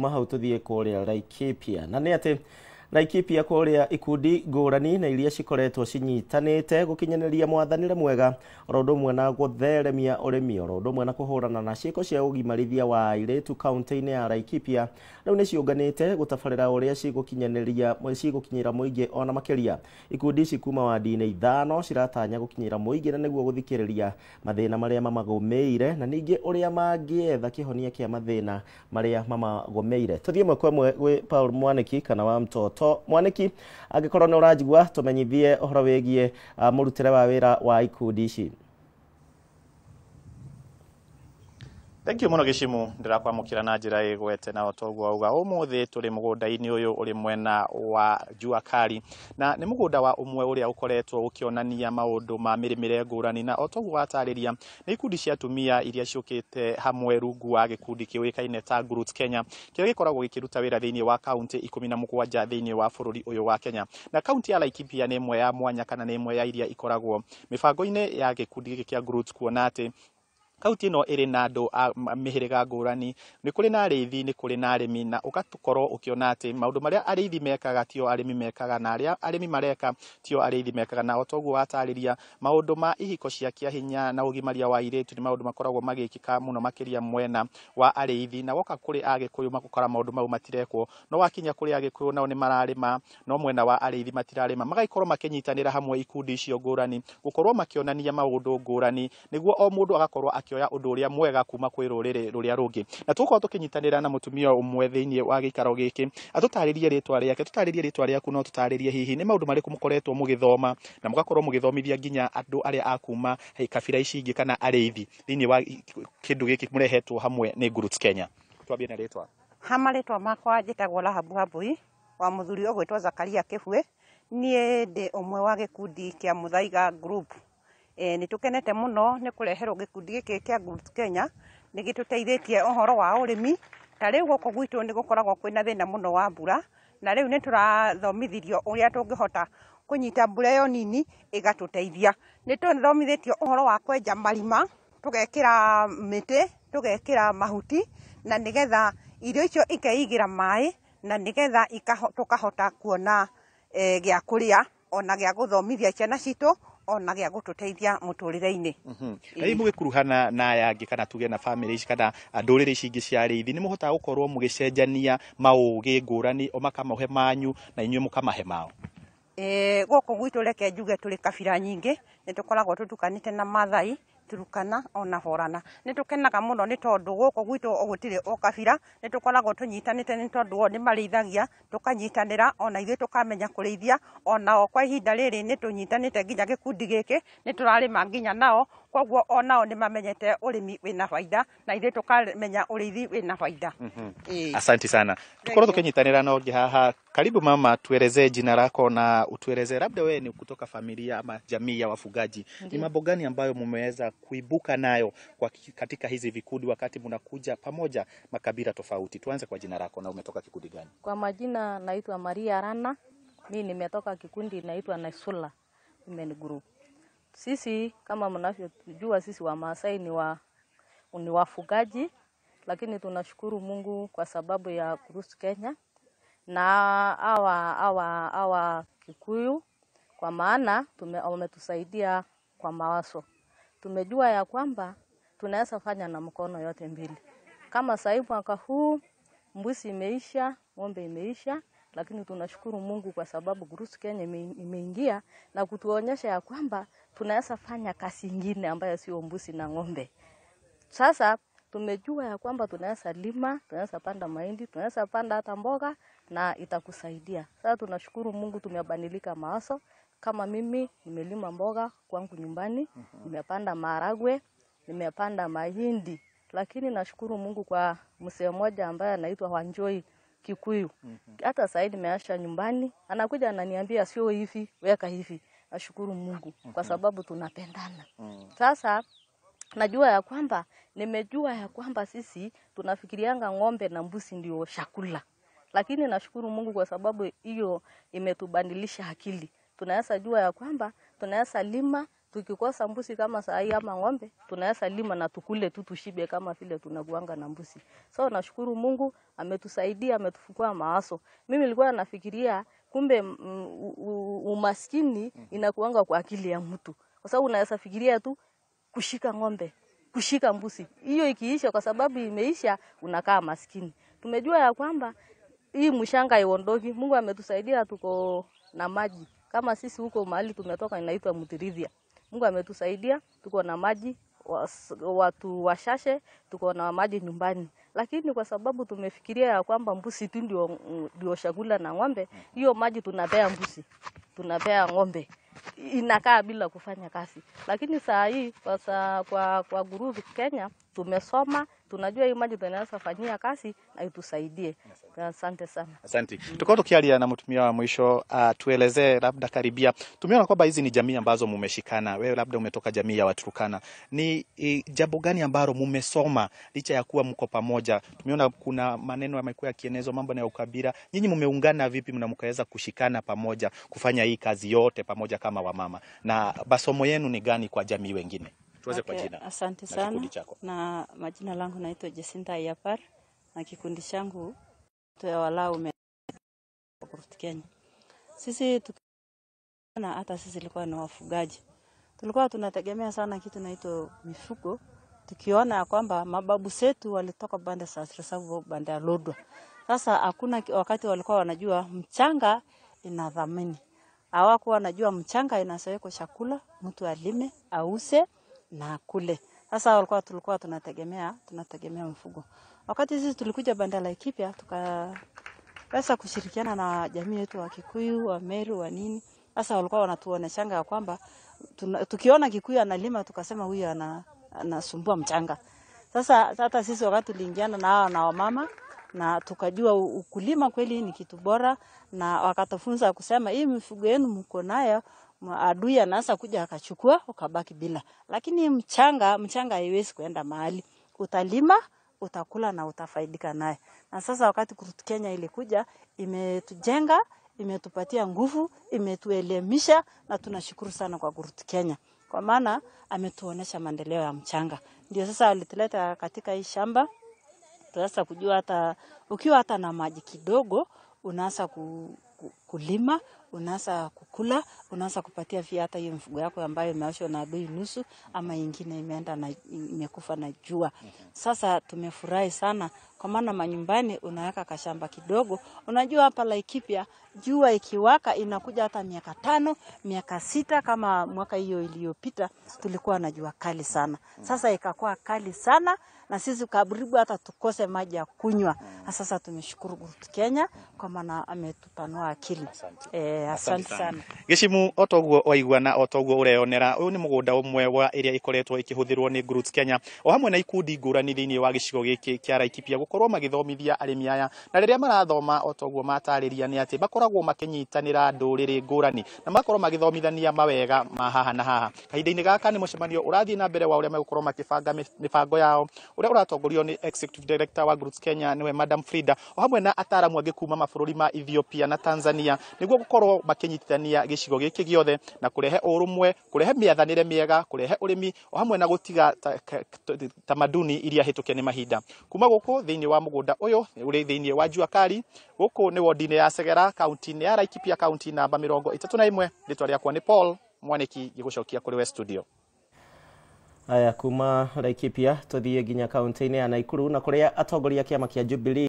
kuma hau tuthie kuria Laikipia na nä atä na ikipi ya kuria ikundi ngurani na iria cikoretwo cinyitanite gukinyaniria mwathanire mwega oro undu umwe na gutheremia urimi oro undu umwe na kuhurana na ciiko cia ugimarithia wa airitu kaunti-ini ya Laikipia riu ni ciunganite gutabarira uria cigukinyaniria cigukinyira muingi ona makiria ikundi ici kuma wadi-ini ithano ciratanya gukinyira muingi na niguo guthikiriria mathina maria mamagumiire na ningi uria mangietha kihonia kia mathina maria mamagumiire tuthie mwe kwa mwe gwi Paul Mwaniki kana wa mtoto to mwaniki angikorwo ni urajigwa tumenyithie uhoro wigie ah, murutire wa wira wa ikundi ici thank må no gä cimå ndä rakwamå kä ra na njä ra ä gwete nao toguo auga å må thä tå rä må gå nda-inä å yå å rä mwena wa kali na nä må gå nda wa å mwe å rä a å koretwo kä onania maå ndå ma mä rä mä re na o toguo watarä ria nä ikundi cia atumia iria ciå kä hamwe rungu wa gä kundi kä kaine ta Groot Kenya kä rä a gä koragwo gä kä ruta wä ra thä inä wa kaunti ikå na må gwanja thä inä wa bå rå ri å yå wa kenya na kaunti ya laikipia nä ĩmwe ya mwanya kana nä ĩmwe ya iria ikoragwo mä bango ya gä kundi gä kä kuona atä kauti ĩno ĩrĩ na andũ a mĩhĩrĩga ngũrani nĩ kũrĩ na arĩithi nĩ kũrĩ na arĩmi na ũgakorwo ũkĩona atĩ maũndũ marĩa arĩithi mekaga tio arĩmi mekaga na arĩa arĩmi mareka tio arĩithi mekaga na otoguo watarĩria maũndũ ma ihiko cia hinya na ũgimaria wa airĩtu nĩ maũndũ makoragwo magĩkĩka mũno makĩria mwena wa arĩithi na woka kũrĩ agĩkũyũ magũkora maũndũ mau matirekwo no wakinya kũrĩ agĩkũyũ nao nĩ mararĩma no mwena wa arĩithi matirarĩma magagĩkorwo makĩnyitanĩra hamwe ikundi icio ngũrani gũkorwo makĩonania maũndũ ngũrani nĩguo o mũndũ agakorwo akĩ makioya ũndũ ũrĩa mwega kuma kwĩ rũrĩrĩ rũrĩa rũngĩ na tũgũkorwo tũkĩnyitanĩra na mutumia ũmwe thĩinĩ wa gĩikaro gĩkĩ atũtarĩrie rĩtwa rĩake tũtarĩrie rĩtwa rĩaku no tũtarĩrie hihi nĩ maũndũ marĩkũ mũkoretwo mũgĩthoma na mũgakorwo mũgĩthomithia nginya andu aria akuma kabira ici ingĩ kana arĩithi thĩinĩ wa kĩndũ gĩkĩ mũrehetwo hamwe nĩ Groups Kenya twambie na rĩtwa ha marĩtwa makwa njĩtagwo Rahabu Habui wa mũthuri ũgwĩtwo Zakaria Kihue niĩ ndĩ å mwe wa gä kundi kä a må thaiga group Eh, nä tå kenete må no nä kå reherwo gä kundi gä kä kä a nä gä tå teithä tie å horo wa å rä mi ukogwtå nä gå koragwo kwäna thä na må noambura narä u nä tå rathomithirio å rä a tång t rwa kwenja marima tå gekära mä tä tå gekä ra mahutiirio icio ikeigä ra maä na nä getha tå kahota kuona gä akå rä a ona gä a gå thomithia ciana citå ona gä a gå tå teithia må tå rä re-inä mhm. rä må gä kuruhana na aya angä kana tuge na bamä ici kana ndå rä rä ici ingä cia rä ithi nä må hotaga gå korwo må gä cenjania maågä ngårani o makamahe manyu na inyuä må kamahe mao gå kå gwitå reke njuge tå rä kabira nyingä nä tå koragwo tå tukanä te na mathai turukana ona horana nä tå kenaga må no nä tondå gå kå gwitå gũtirä o kabira nä tå koragwo tå nyitanä te nä tondå o nä marä ithagia tå kanyitanä ra ona ithuä tå kamenya kå rä ithia onao kwa ihinda rä rä nä tå nyitanä te nginya gä kundi gä kä nä tå rarä ma nginya nao koguo onao nä mamenyete å rä mi wä na baida na ithuä tå kamenya å rä ithi wä na baida mm asanti sana tukorwo tå kä nyitanä ra nongi haha karibu mama tuereze jina lako na utuereze labda wewe ni kutoka familia ama jamii ya wafugaji ni mambo gani ambayo mumeweza kuibuka nayo kwa katika hizi vikundi wakati mnakuja pamoja makabila tofauti tuanze kwa jina lako na umetoka kikundi gani kwa majina naitwa maria rana mi nimetoka kikundi naitwa nasula Women Group. Sisi kama mnavyojua, sisi Wamaasai ni, wa, ni wafugaji, lakini tunashukuru Mungu kwa sababu ya kurusu Kenya na awa, awa awa Kikuyu, kwa maana wametusaidia kwa mawazo. Tumejua ya kwamba tunaweza fanya na mkono yote mbili, kama sahii mwaka huu mbuzi imeisha, ng'ombe imeisha lakini tunashukuru Mungu kwa sababu Gurus Kenya imeingia na kutuonyesha ya kwamba tunaweza fanya kazi ingine ambayo sio mbuzi na ng'ombe. Sasa tumejua ya kwamba tunaweza lima, tunaweza panda mahindi, tunaweza panda hata mboga na itakusaidia. Sasa tunashukuru Mungu tumebadilika mawazo. Kama mimi nimelima mboga kwangu nyumbani, mhm. nimepanda maharagwe, nimepanda mahindi, lakini nashukuru Mungu kwa mzee mmoja ambaye anaitwa Wanjoi Kikuyu. Mhm. Hata sasa nimeasha nyumbani, anakuja ananiambia sio hivi, weka hivi. Nashukuru Mungu kwa mhm. sababu tunapendana. Mm. Sasa najua ya kwamba nimejua ya kwamba sisi tunafikirianga ng'ombe na mbuzi ndio chakula, lakini nashukuru Mungu kwa sababu hiyo imetubadilisha akili. Tunaweza jua ya kwamba tunaweza lima Tukikosa mbusi kama saa hii ama ng'ombe, tunaweza lima na tukule tu tushibe kama vile tunakuanga na mbusi. So nashukuru Mungu ametusaidia, ametufukua maaso. Mimi nilikuwa nafikiria kumbe mm, umaskini inakuanga kwa akili ya mtu. Kwa sababu unaweza fikiria tu kushika ng'ombe, kushika mbusi. Hiyo ikiisha kwa sababu imeisha unakaa maskini. Tumejua ya kwamba hii mshanga iondoki. Mungu ametusaidia tuko na maji. Kama sisi huko mahali tumetoka inaitwa Mutirithia. Mungu ametusaidia, tuko na maji watu washashe, tuko na maji nyumbani, lakini kwa sababu tumefikiria ya kwamba mbusi tu ndio ndio chakula na ng'ombe, hiyo maji tunapea mbusi tunapea ng'ombe, inakaa bila kufanya kazi. Lakini saa hii kwa, kwa, kwa guruvi Kenya tumesoma tunajua hii maji tunaweza fanyia kazi na itusaidie. Asante sana. Asante. Tukao tukialia na mtumia wa mwisho, uh, tuelezee labda karibia. Tumeona kwamba hizi ni jamii ambazo mumeshikana. Wewe labda umetoka jamii ya Waturkana. Ni jambo gani ambalo mumesoma licha ya kuwa mko pamoja? Tumeona kuna maneno yamekuwa yakienezwa mambo na ukabila. Nyinyi mumeungana vipi na mkaweza kushikana pamoja kufanya hii kazi yote pamoja kama wamama? Na masomo yenu ni gani kwa jamii wengine? tuweze okay, kwa jina. Asante sana na Na majina langu naitwa Jacinta Yapar na kikundi changu ya walau Kenya. Sisi tukana hata sisi ilikuwa ni wafugaji, tulikuwa tunategemea sana kitu naitwa mifugo, tukiona ya kwamba mababu zetu walitoka banda za Tsavo, banda ya Lodwa. Sasa hakuna wakati walikuwa wanajua mchanga ina dhamani, hawakuwa wanajua mchanga inasowekwa chakula, mtu alime ause na kule. Sasa walikuwa tulikuwa tunategemea tunategemea mfugo. Wakati sisi tulikuja banda bandari Laikipia tukaweza kushirikiana na jamii yetu wa Kikuyu, wa Meru, wa nini. Sasa walikuwa wanatuoneshanga ya kwamba tukiona Kikuyu analima tukasema huyu ana anasumbua mchanga. Sasa hata sisi wakati tuliingiana na hawa na wamama na tukajua ukulima kweli ni kitu bora, na wakatufunza kusema hii mifugo yenu mko nayo adui anaanza kuja akachukua ukabaki bila. Lakini mchanga, mchanga haiwezi kuenda mahali, utalima utakula na utafaidika naye. Na sasa wakati Kurut Kenya ilikuja, imetujenga, imetupatia nguvu, imetuelimisha na tunashukuru sana kwa Kurut Kenya kwa maana ametuonesha maendeleo ya mchanga. Ndio sasa alituleta katika hii shamba, tunaweza kujua hata ukiwa hata na maji kidogo unaanza ku, ku, kulima unaanza kukula, unaanza kupatia via hata hiyo mfugo yako ambayo imeoshwa na bei nusu ama ingine imeenda na imekufa na jua. Sasa tumefurahi sana kwa maana manyumbani unaweka kashamba kidogo. Unajua hapa Laikipia jua ikiwaka inakuja hata miaka tano, miaka sita kama mwaka hiyo iliyopita tulikuwa na jua kali sana. Sasa ikakuwa kali sana na sisi kaburibu hata tukose maji ya kunywa. Sasa tumeshukuru Kenya kwa maana ametupanua akili. Eh, haya asante sana gicimu o waiguana o toguo uyu ni mugunda umwe wa ĩrĩa ĩkoretwo ikihuthirwo ni Groots Kenya o hamwe na ikundi ngũrani thĩinĩ wa gĩcigo giki kĩa Laikipia gũkorwo magĩthomithia arĩmi aya na riria marathoma o toguo ni ati atĩ makoragwo makĩnyitanĩra ndũrĩrĩ ngũrani na magakorwo magithomithania mawega ma haha na haha kahinda-inĩ gaka ni mucemanio ũrathiĩ na mbere wa ũrĩa megũkorwo makĩbanga mĩbango yao ũrĩa uratongorio ni executive director wa Groots Kenya niwe Madam Frida o hamwe na ataramu angĩ kuma mabũrũri ma Ethiopia na Tanzania niguo gũkorwo makorwo makinyitithania gicigo giki giothe na kurehe urumwe kurehe miathanire miega kurehe urimi o hamwe na gutiga tamaduni ta, ta iria hituke ni mahinda kuma guku thiini wa mugunda uyu uri thiini wa jua kali guku ni wodine ya segera kaunti ya laikipia kaunti namba mirongo itatu na imwe ritwa riakwa ni paul mwaniki gigucokia kuri we studio Aya kuma Laikipia tuthie nginya kaunti-inĩ ya Naikuru na kuria atongoria kiama kia Jubilee